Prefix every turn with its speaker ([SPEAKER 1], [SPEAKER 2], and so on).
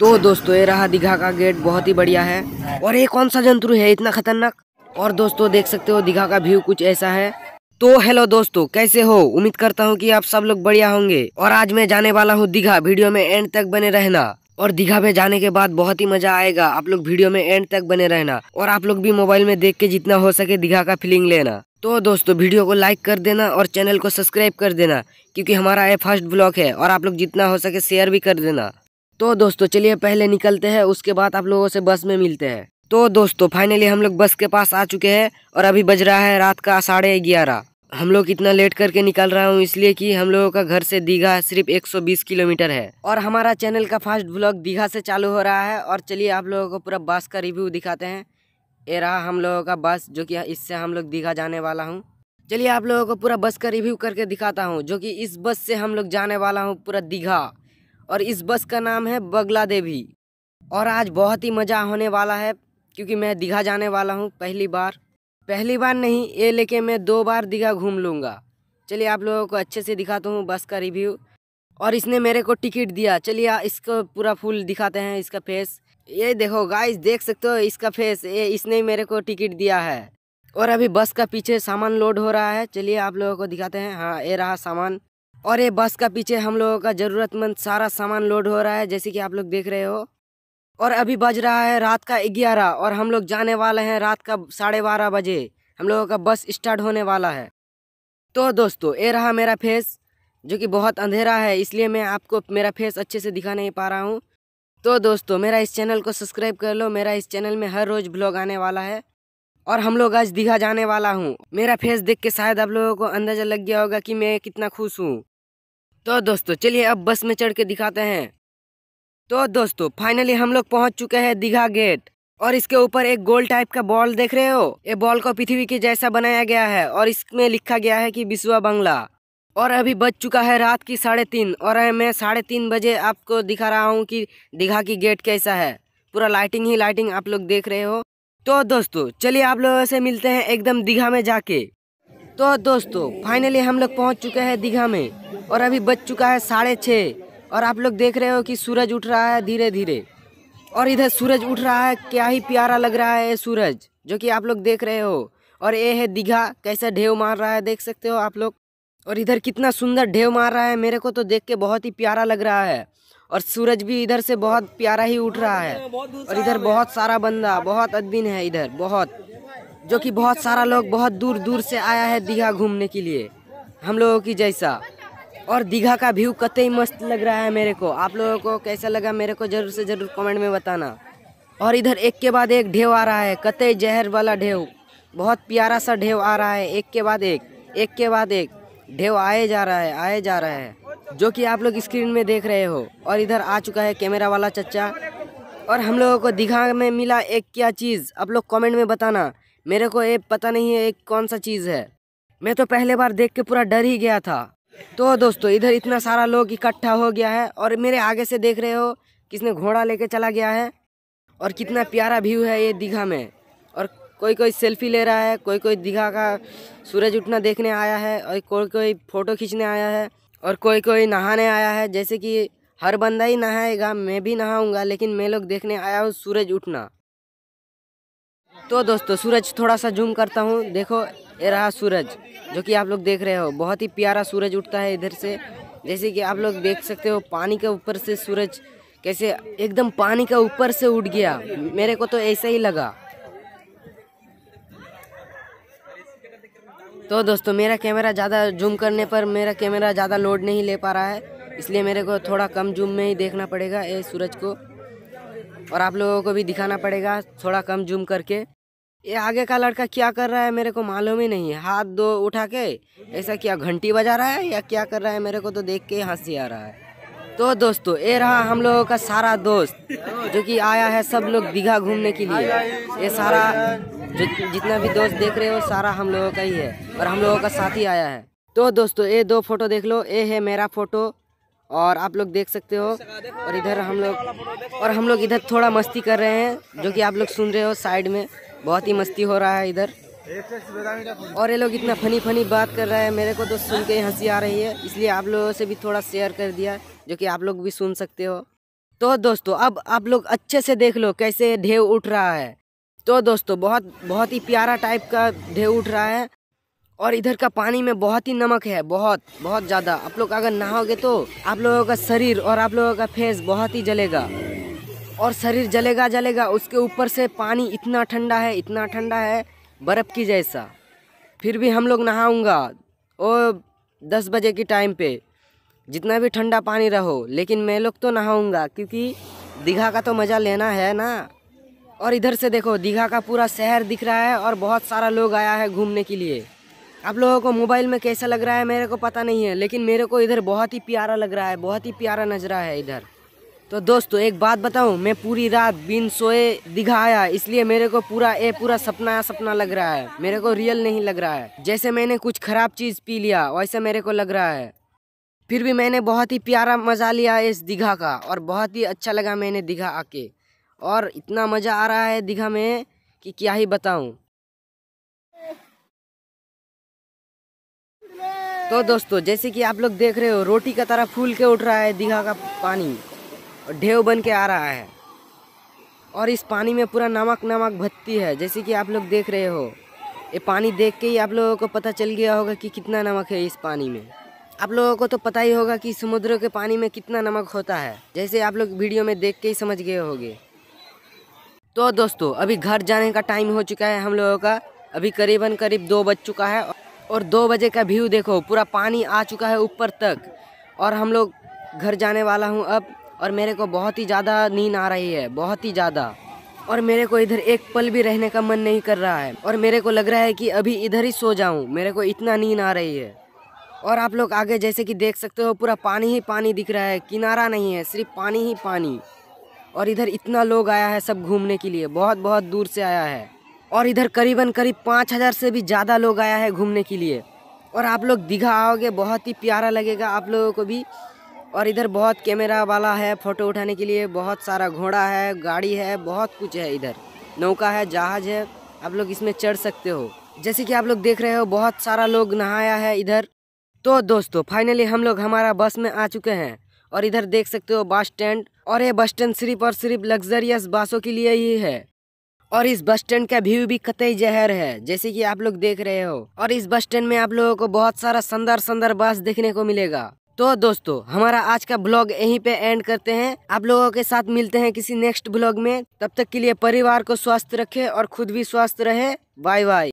[SPEAKER 1] तो दोस्तों ये रहा दीघा का गेट बहुत ही बढ़िया है और ये कौन सा जंतु है इतना खतरनाक और दोस्तों देख सकते हो दीघा का व्यू कुछ ऐसा है तो हेलो दोस्तों कैसे हो उम्मीद करता हूँ कि आप सब लोग बढ़िया होंगे और आज मैं जाने वाला हूँ दीघा वीडियो में एंड तक बने रहना और दीघा में जाने के बाद बहुत ही मजा आएगा आप लोग वीडियो में एंड तक बने रहना और आप लोग भी मोबाइल में देख के जितना हो सके दीघा का फीलिंग लेना तो दोस्तों वीडियो को लाइक कर देना और चैनल को सब्सक्राइब कर देना क्योंकि हमारा ये फर्स्ट ब्लॉग है और आप लोग जितना हो सके शेयर भी कर देना तो दोस्तों चलिए पहले निकलते हैं उसके बाद आप लोगों से बस में मिलते हैं तो दोस्तों फाइनली हम लोग बस के पास आ चुके हैं और अभी बज रहा है रात का साढ़े ग्यारह हम लोग इतना लेट करके निकल रहा हूँ इसलिए कि हम लोगों का घर से दीघा सिर्फ 120 किलोमीटर है और हमारा चैनल का फास्ट ब्लॉग दीघा से चालू हो रहा है और चलिए आप लोगों को पूरा बस का रिव्यू दिखाते हैं ये रहा हम लोगों का बस जो कि इससे हम लोग दीघा जाने वाला हूँ चलिए आप लोगों को पूरा बस का रिव्यू करके दिखाता हूँ जो कि इस बस से हम लोग जाने वाला हूँ पूरा दीघा और इस बस का नाम है बगला देवी और आज बहुत ही मज़ा होने वाला है क्योंकि मैं दीघा जाने वाला हूँ पहली बार पहली बार नहीं ये लेके मैं दो बार दीघा घूम लूँगा चलिए आप लोगों को अच्छे से दिखाता हूँ बस का रिव्यू और इसने मेरे को टिकट दिया चलिए इसको पूरा फुल दिखाते हैं इसका फेस ये देखो गाइस देख सकते हो इसका फेस ये इसने मेरे को टिकट दिया है और अभी बस का पीछे सामान लोड हो रहा है चलिए आप लोगों को दिखाते हैं हाँ ये रहा सामान और ये बस का पीछे हम लोगों का ज़रूरतमंद सारा सामान लोड हो रहा है जैसे कि आप लोग देख रहे हो और अभी बज रहा है रात का ग्यारह और हम लोग जाने वाले हैं रात का साढ़े बारह बजे हम लोगों का बस स्टार्ट होने वाला है तो दोस्तों ये रहा मेरा फेस जो कि बहुत अंधेरा है इसलिए मैं आपको मेरा फेस अच्छे से दिखा नहीं पा रहा हूँ तो दोस्तों मेरा इस चैनल को सब्सक्राइब कर लो मेरा इस चैनल में हर रोज़ ब्लॉग आने वाला है और हम लोग आज दीघा जाने वाला हूँ मेरा फेस देख के शायद आप लोगों को अंदाज़ा लग गया होगा कि मैं कितना खुश हूँ तो दोस्तों चलिए अब बस में चढ़ के दिखाते हैं तो दोस्तों फाइनली हम लोग पहुंच चुके हैं दीघा गेट और इसके ऊपर एक गोल टाइप का बॉल देख रहे हो ये बॉल को पृथ्वी के जैसा बनाया गया है और इसमें लिखा गया है कि बिस्वा बंगला और अभी बज चुका है रात की साढ़े तीन और मैं साढ़े तीन बजे आपको दिखा रहा हूँ कि दीघा की गेट कैसा है पूरा लाइटिंग ही लाइटिंग आप लोग देख रहे हो तो दोस्तों चलिए आप लोगों से मिलते हैं एकदम दीघा में जाके तो दोस्तों फाइनली हम लोग पहुँच चुके हैं दीघा में और अभी बज चुका है साढ़े छः और आप लोग देख रहे हो कि सूरज उठ रहा है धीरे धीरे और इधर सूरज उठ रहा है क्या ही प्यारा लग रहा है ये सूरज जो कि आप लोग देख रहे हो और ये है दीघा कैसा ढेव मार रहा है देख सकते हो आप लोग और इधर कितना सुंदर ढेव मार रहा है मेरे को तो देख के बहुत ही प्यारा लग रहा है और सूरज भी इधर से बहुत प्यारा ही उठ रहा है और इधर बहुत सारा बंदा बहुत अदबिन है इधर बहुत जो कि बहुत सारा लोग बहुत दूर दूर से आया है दीघा घूमने के लिए हम लोगों की जैसा और दीघा का व्यू कतई मस्त लग रहा है मेरे को आप लोगों को कैसा लगा मेरे को ज़रूर से ज़रूर कमेंट में बताना और इधर एक के बाद एक ढेव आ रहा है कतई जहर वाला ढेव बहुत प्यारा सा ढेव आ रहा है एक के बाद एक एक के बाद एक ढेव आए जा रहा है आए जा रहा है जो कि आप लोग स्क्रीन में देख रहे हो और इधर आ चुका है कैमरा वाला चच्चा और हम लोगों को दिखा में मिला एक क्या चीज़ आप लोग कमेंट में बताना मेरे को ये पता नहीं है एक कौन सा चीज़ है मैं तो पहले बार देख के पूरा डर ही गया था तो दोस्तों इधर इतना सारा लोग इकट्ठा हो गया है और मेरे आगे से देख रहे हो किसने घोड़ा लेके चला गया है और कितना प्यारा व्यू है ये दीघा में और कोई कोई सेल्फी ले रहा है कोई कोई दीघा का सूरज उठना देखने आया है और कोई कोई फ़ोटो खींचने आया है और कोई कोई नहाने आया है जैसे कि हर बंदा ही नहाएगा मैं भी नहाऊंगा लेकिन मैं लोग देखने आया हूँ सूरज उठना तो दोस्तों सूरज थोड़ा सा जूम करता हूँ देखो ये रहा सूरज जो कि आप लोग देख रहे हो बहुत ही प्यारा सूरज उठता है इधर से जैसे कि आप लोग देख सकते हो पानी के ऊपर से सूरज कैसे एकदम पानी के ऊपर से उठ गया मेरे को तो ऐसा ही लगा तो दोस्तों मेरा कैमरा ज़्यादा जूम करने पर मेरा कैमरा ज़्यादा लोड नहीं ले पा रहा है इसलिए मेरे को थोड़ा कम जूम में ही देखना पड़ेगा ये सूरज को और आप लोगों को भी दिखाना पड़ेगा थोड़ा कम जूम करके ये आगे का लड़का क्या कर रहा है मेरे को मालूम ही नहीं हाथ दो उठा के ऐसा क्या घंटी बजा रहा है या क्या कर रहा है मेरे को तो देख के हंसी आ रहा है तो दोस्तों ये रहा हम लोगों का सारा दोस्त जो कि आया है सब लोग दीघा घूमने के लिए ये सारा जो जितना भी दोस्त देख रहे हो सारा हम लोगों का ही है और हम लोगों का साथ ही आया है तो दोस्तों ये दो फोटो देख लो ये है मेरा फोटो और आप लोग देख सकते हो और इधर हम लोग और हम लोग इधर थोड़ा मस्ती कर रहे हैं जो कि आप लोग सुन रहे हो साइड में बहुत ही मस्ती हो रहा है इधर और ये लोग इतना फनी फनी बात कर रहे हैं मेरे को तो सुन के हंसी आ रही है इसलिए आप लोगों से भी थोड़ा शेयर कर दिया जो कि आप लोग भी सुन सकते हो तो दोस्तों अब आप लोग अच्छे से देख लो कैसे ढेव उठ रहा है तो दोस्तों बहुत बहुत ही प्यारा टाइप का ढेव उठ रहा है और इधर का पानी में बहुत ही नमक है बहुत बहुत ज़्यादा आप लोग अगर नहाओगे तो आप लोगों का शरीर और आप लोगों का फेस बहुत ही जलेगा और शरीर जलेगा जलेगा उसके ऊपर से पानी इतना ठंडा है इतना ठंडा है बर्फ़ की जैसा फिर भी हम लोग नहाऊंगा ओ दस बजे के टाइम पे जितना भी ठंडा पानी रहो लेकिन मैं लोग तो नहाऊंगा क्योंकि दीघा का तो मज़ा लेना है ना और इधर से देखो दीघा का पूरा शहर दिख रहा है और बहुत सारा लोग आया है घूमने के लिए आप लोगों को मोबाइल में कैसा लग रहा है मेरे को पता नहीं है लेकिन मेरे को इधर बहुत ही प्यारा लग रहा है बहुत ही प्यारा नजरा है इधर तो दोस्तों एक बात बताऊं मैं पूरी रात बिन सोए दिखाया इसलिए मेरे को पूरा ए पूरा सपना सपना लग रहा है मेरे को रियल नहीं लग रहा है जैसे मैंने कुछ खराब चीज़ पी लिया वैसे मेरे को लग रहा है फिर भी मैंने बहुत ही प्यारा मज़ा लिया इस दिघा का और बहुत ही अच्छा लगा मैंने दिघा आके और इतना मज़ा आ रहा है दिघा में कि क्या ही बताऊं तो दोस्तों जैसे कि आप लोग देख रहे हो रोटी का तरह फूल के उठ रहा है दीघा का पानी ढेव बन के आ रहा है और इस पानी में पूरा नमक नमक भत्ती है जैसे कि आप लोग देख रहे हो ये पानी देख के ही आप लोगों को पता चल गया होगा कि कितना नमक है इस पानी में आप लोगों को तो पता ही होगा कि समुद्र के पानी में कितना नमक होता है जैसे आप लोग वीडियो में देख के ही समझ गए होंगे तो दोस्तों अभी घर जाने का टाइम हो चुका है हम लोगों का अभी करीबन करीब दो बज चुका है और दो बजे का व्यू देखो पूरा पानी आ चुका है ऊपर तक और हम लोग घर जाने वाला हूँ अब और मेरे को बहुत ही ज़्यादा नींद आ रही है बहुत ही ज़्यादा और मेरे को इधर एक पल भी रहने का मन नहीं कर रहा है और मेरे को लग रहा है कि अभी इधर ही सो जाऊँ मेरे को इतना नींद आ रही है और आप लोग आगे जैसे कि देख सकते हो पूरा पानी ही पानी दिख रहा है किनारा नहीं है सिर्फ पानी ही पानी और इधर इतना लोग आया है सब घूमने के लिए बहुत बहुत दूर से आया है और इधर करीबन करीब पाँच हज़ार से भी ज़्यादा लोग आया है घूमने के लिए और आप लोग दिघा आओगे बहुत ही प्यारा लगेगा आप लोगों को भी और इधर बहुत कैमरा वाला है फोटो उठाने के लिए बहुत सारा घोड़ा है गाड़ी है बहुत कुछ है इधर नौका है जहाज है आप लोग इसमें चढ़ सकते हो जैसे कि आप लोग देख रहे हो बहुत सारा लोग नहाया है इधर तो दोस्तों फाइनली हम लोग हमारा बस में आ चुके हैं और इधर देख सकते हो बस स्टैंड और ये बस स्टैंड सिर्फ और सिर्फ लग्जरियस बसों के लिए ही है और इस बस स्टैंड का व्यू भी कतई जहर है जैसे कि आप लोग देख रहे हो और इस बस स्टैंड में आप लोगों को बहुत सारा सुंदर सुंदर बस देखने को मिलेगा तो दोस्तों हमारा आज का ब्लॉग यहीं पे एंड करते हैं आप लोगों के साथ मिलते हैं किसी नेक्स्ट ब्लॉग में तब तक के लिए परिवार को स्वस्थ रखे और खुद भी स्वस्थ रहे बाय बाय